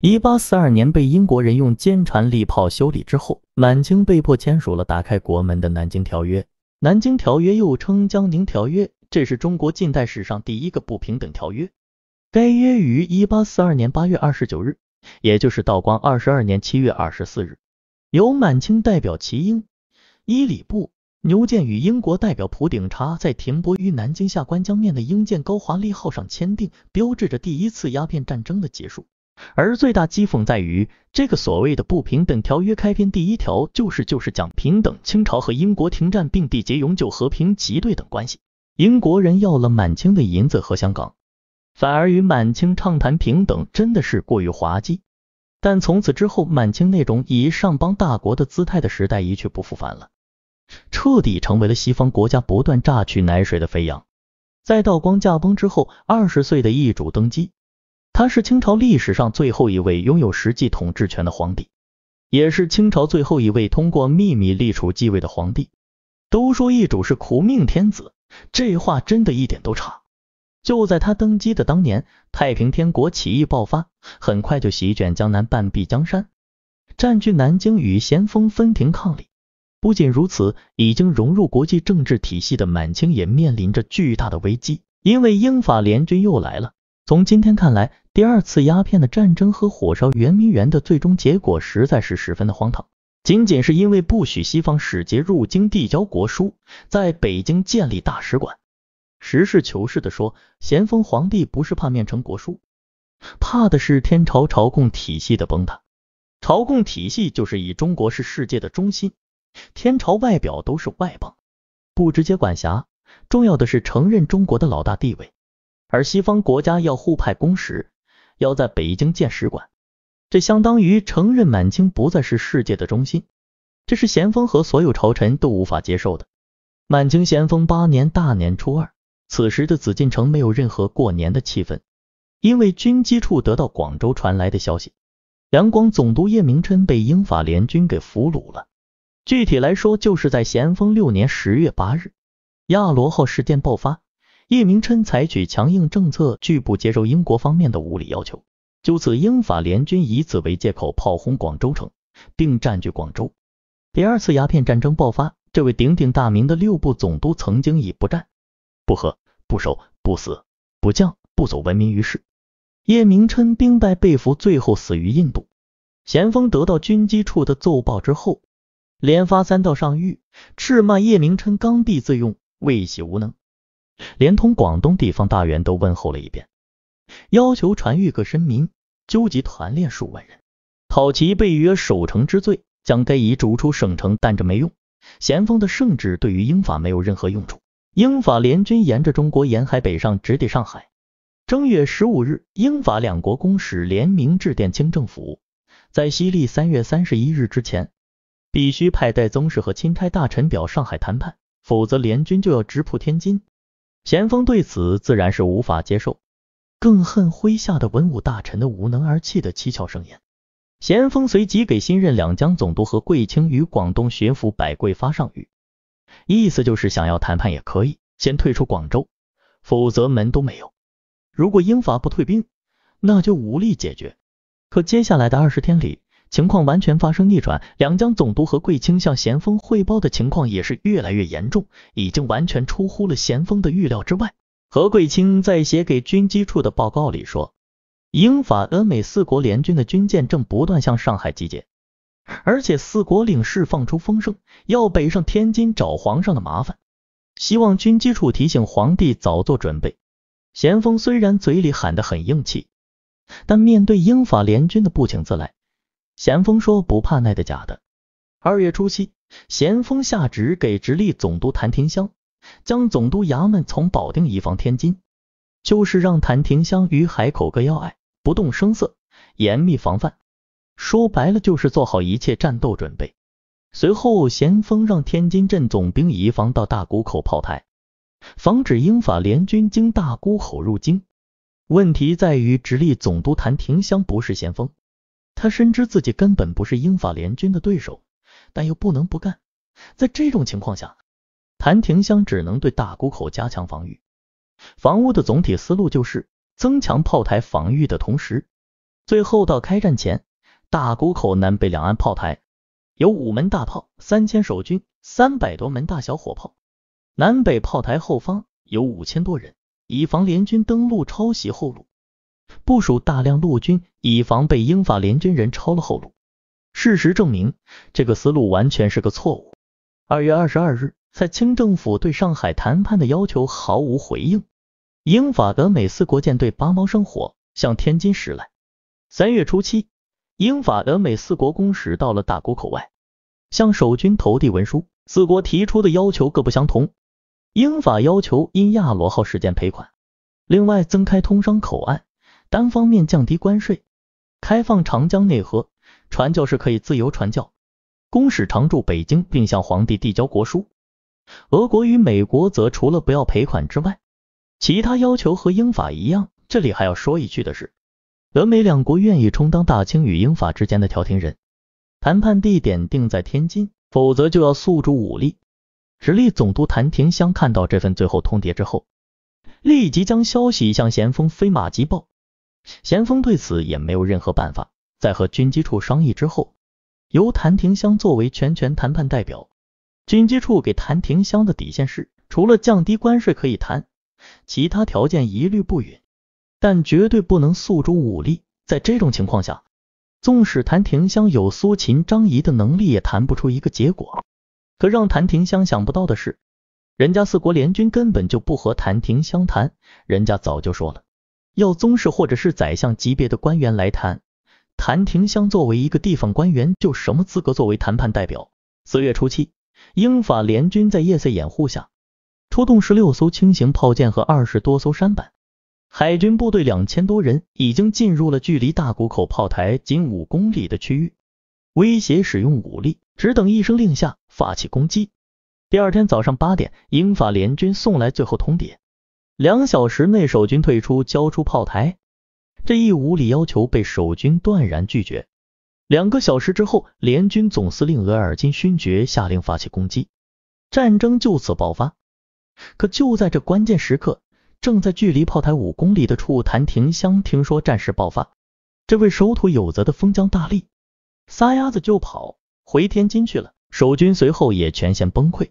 一八四二年被英国人用坚船利炮修理之后，满清被迫签署了打开国门的《南京条约》。《南京条约》又称《江宁条约》，这是中国近代史上第一个不平等条约。该约于一八四二年八月二十九日，也就是道光二十二年七月二十四日，由满清代表齐英、伊里布、牛建与英国代表璞鼎查在停泊于南京下关江面的英舰“高华利”号上签订，标志着第一次鸦片战争的结束。而最大讥讽在于，这个所谓的不平等条约开篇第一条就是就是讲平等，清朝和英国停战并缔结永久和平及对等关系。英国人要了满清的银子和香港，反而与满清畅谈平等，真的是过于滑稽。但从此之后，满清那种以上邦大国的姿态的时代一去不复返了，彻底成为了西方国家不断榨取奶水的肥羊。在道光驾崩之后，二十岁的易主登基。他是清朝历史上最后一位拥有实际统治权的皇帝，也是清朝最后一位通过秘密立储继位的皇帝。都说易主是苦命天子，这话真的一点都差。就在他登基的当年，太平天国起义爆发，很快就席卷江南半壁江山，占据南京与咸丰分庭抗礼。不仅如此，已经融入国际政治体系的满清也面临着巨大的危机，因为英法联军又来了。从今天看来，第二次鸦片的战争和火烧圆明园的最终结果实在是十分的荒唐，仅仅是因为不许西方使节入京递交国书，在北京建立大使馆。实事求是的说，咸丰皇帝不是怕面呈国书，怕的是天朝朝贡体系的崩塌。朝贡体系就是以中国是世界的中心，天朝外表都是外邦，不直接管辖，重要的是承认中国的老大地位，而西方国家要互派公使。要在北京建使馆，这相当于承认满清不再是世界的中心，这是咸丰和所有朝臣都无法接受的。满清咸丰八年大年初二，此时的紫禁城没有任何过年的气氛，因为军机处得到广州传来的消息，两广总督叶明琛被英法联军给俘虏了。具体来说，就是在咸丰六年十月八日，亚罗号事件爆发。叶明琛采取强硬政策，拒不接受英国方面的无理要求。就此，英法联军以此为借口炮轰广州城，并占据广州。第二次鸦片战争爆发，这位鼎鼎大名的六部总督曾经以不战、不和、不守、不死、不降、不走闻名于世。叶明琛兵败被俘，最后死于印度。咸丰得到军机处的奏报之后，连发三道上谕，斥骂叶明琛刚愎自用、畏喜无能。连同广东地方大员都问候了一遍，要求传谕各绅民纠集团练数万人，讨其背约守城之罪，将该夷逐出省城。但这没用，咸丰的圣旨对于英法没有任何用处。英法联军沿着中国沿海北上，直抵上海。正月十五日，英法两国公使联名致电清政府，在西历三月三十一日之前，必须派代宗室和钦差大臣表上海谈判，否则联军就要直扑天津。咸丰对此自然是无法接受，更恨麾下的文武大臣的无能而气的七窍盛宴。咸丰随即给新任两江总督和贵清与广东巡抚百桂发上谕，意思就是想要谈判也可以，先退出广州，否则门都没有。如果英法不退兵，那就无力解决。可接下来的二十天里，情况完全发生逆转，两江总督和桂清向咸丰汇报的情况也是越来越严重，已经完全出乎了咸丰的预料之外。何桂清在写给军机处的报告里说，英法俄美四国联军的军舰正不断向上海集结，而且四国领事放出风声，要北上天津找皇上的麻烦，希望军机处提醒皇帝早做准备。咸丰虽然嘴里喊得很硬气，但面对英法联军的不请自来。咸丰说不怕，那的假的。二月初七，咸丰下旨给直隶总督谭廷香，将总督衙门从保定移防天津，就是让谭廷香与海口各要隘不动声色，严密防范。说白了，就是做好一切战斗准备。随后，咸丰让天津镇总兵移防到大沽口炮台，防止英法联军经大沽口入京。问题在于，直隶总督谭廷香不是咸丰。他深知自己根本不是英法联军的对手，但又不能不干。在这种情况下，谭廷湘只能对大沽口加强防御。防务的总体思路就是增强炮台防御的同时，最后到开战前，大沽口南北两岸炮台有五门大炮、三千守军、三百多门大小火炮，南北炮台后方有五千多人，以防联军登陆抄袭后路。部署大量陆军，以防被英法联军人抄了后路。事实证明，这个思路完全是个错误。二月二十二日，在清政府对上海谈判的要求毫无回应，英法德美四国舰队拔毛生火，向天津驶来。三月初七，英法德美四国公使到了大沽口外，向守军投递文书。四国提出的要求各不相同，英法要求因亚罗号事件赔款，另外增开通商口岸。单方面降低关税，开放长江内河传教士可以自由传教，公使常驻北京并向皇帝递交国书。俄国与美国则除了不要赔款之外，其他要求和英法一样。这里还要说一句的是，俄美两国愿意充当大清与英法之间的调停人，谈判地点定在天津，否则就要诉诸武力。直隶总督谭廷襄看到这份最后通牒之后，立即将消息向咸丰飞马急报。咸丰对此也没有任何办法，在和军机处商议之后，由谭廷香作为全权谈判代表，军机处给谭廷香的底线是，除了降低关税可以谈，其他条件一律不允，但绝对不能诉诸武力。在这种情况下，纵使谭廷香有苏秦张仪的能力，也谈不出一个结果。可让谭廷香想不到的是，人家四国联军根本就不和谭廷香谈，人家早就说了。要宗室或者是宰相级别的官员来谈，谭廷湘作为一个地方官员，就什么资格作为谈判代表？四月初七，英法联军在夜色掩护下，出动十六艘轻型炮舰和二十多艘山板，海军部队两千多人已经进入了距离大沽口炮台仅五公里的区域，威胁使用武力，只等一声令下发起攻击。第二天早上八点，英法联军送来最后通牒。两小时内守军退出，交出炮台，这一无理要求被守军断然拒绝。两个小时之后，联军总司令额尔金勋爵下令发起攻击，战争就此爆发。可就在这关键时刻，正在距离炮台五公里的处檀亭乡，听说战事爆发，这位守土有责的封疆大吏撒丫子就跑回天津去了。守军随后也全线崩溃。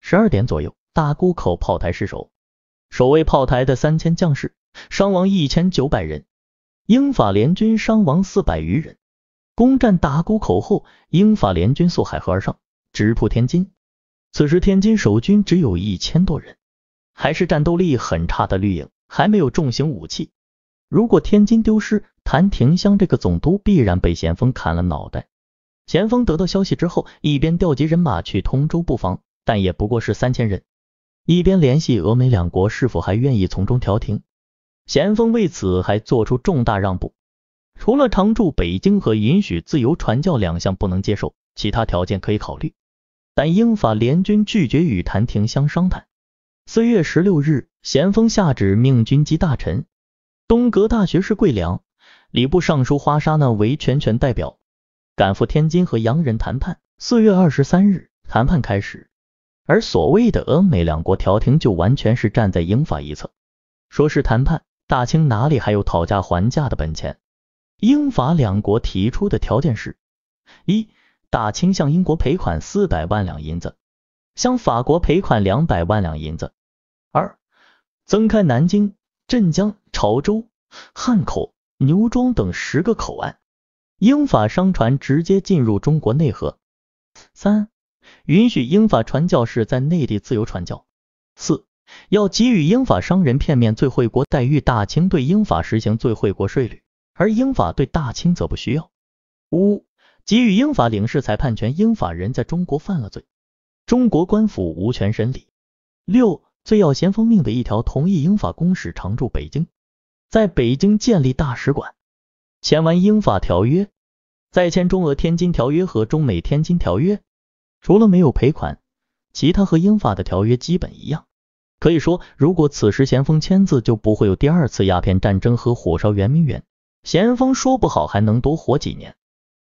十二点左右，大沽口炮台失守。守卫炮台的三千将士伤亡一千九百人，英法联军伤亡四百余人。攻占大沽口后，英法联军溯海河而上，直扑天津。此时天津守军只有一千多人，还是战斗力很差的绿营，还没有重型武器。如果天津丢失，谭廷襄这个总督必然被咸丰砍了脑袋。咸丰得到消息之后，一边调集人马去通州布防，但也不过是三千人。一边联系俄美两国是否还愿意从中调停，咸丰为此还做出重大让步，除了常驻北京和允许自由传教两项不能接受，其他条件可以考虑。但英法联军拒绝与谭廷相商谈。四月十六日，咸丰下旨命军机大臣、东阁大学士桂良、礼部尚书花沙那为全权代表，赶赴天津和洋人谈判。四月二十三日，谈判开始。而所谓的俄美两国调停，就完全是站在英法一侧，说是谈判，大清哪里还有讨价还价的本钱？英法两国提出的条件是：一、大清向英国赔款四百万两银子，向法国赔款两百万两银子；二、增开南京、镇江、潮州、汉口、牛庄等十个口岸，英法商船直接进入中国内河；三、允许英法传教士在内地自由传教。四，要给予英法商人片面最惠国待遇，大清对英法实行最惠国税率，而英法对大清则不需要。五，给予英法领事裁判权，英法人在中国犯了罪，中国官府无权审理。六，最要咸丰命的一条，同意英法公使常驻北京，在北京建立大使馆。签完英法条约，再签中俄天津条约和中美天津条约。除了没有赔款，其他和英法的条约基本一样。可以说，如果此时咸丰签字，就不会有第二次鸦片战争和火烧圆明园。咸丰说不好还能多活几年，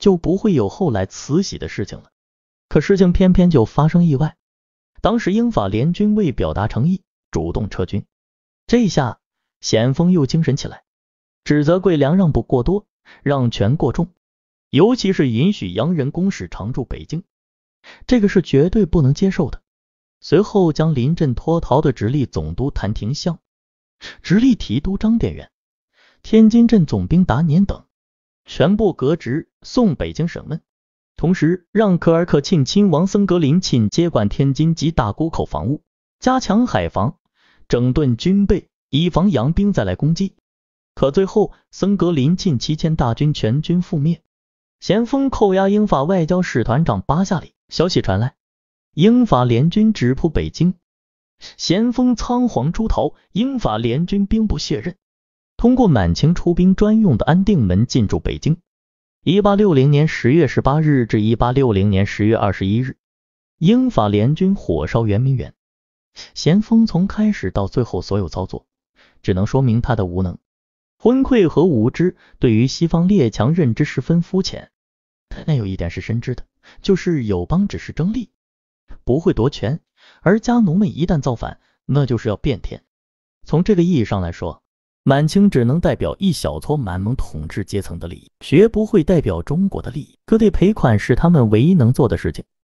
就不会有后来慈禧的事情了。可事情偏偏就发生意外。当时英法联军为表达诚意，主动撤军，这下咸丰又精神起来，指责桂良让步过多，让权过重，尤其是允许洋人公使常驻北京。这个是绝对不能接受的。随后将临阵脱逃的直隶总督谭廷相、直隶提督张殿元、天津镇总兵达年等全部革职，送北京审问。同时让科尔沁亲王僧格林沁接管天津及大沽口防务，加强海防，整顿军备，以防洋兵再来攻击。可最后，僧格林沁七千大军全军覆灭。咸丰扣押英法外交使团长巴夏礼。消息传来，英法联军直扑北京，咸丰仓皇出逃，英法联军兵不血刃，通过满清出兵专用的安定门进驻北京。一八六零年十月十八日至一八六零年十月二十一日，英法联军火烧圆明园。咸丰从开始到最后所有操作，只能说明他的无能、昏聩和无知，对于西方列强认知十分肤浅。但有一点是深知的，就是友邦只是争利，不会夺权；而家奴们一旦造反，那就是要变天。从这个意义上来说，满清只能代表一小撮满蒙统治阶层的利益，绝不会代表中国的利益。割地赔款是他们唯一能做的事情。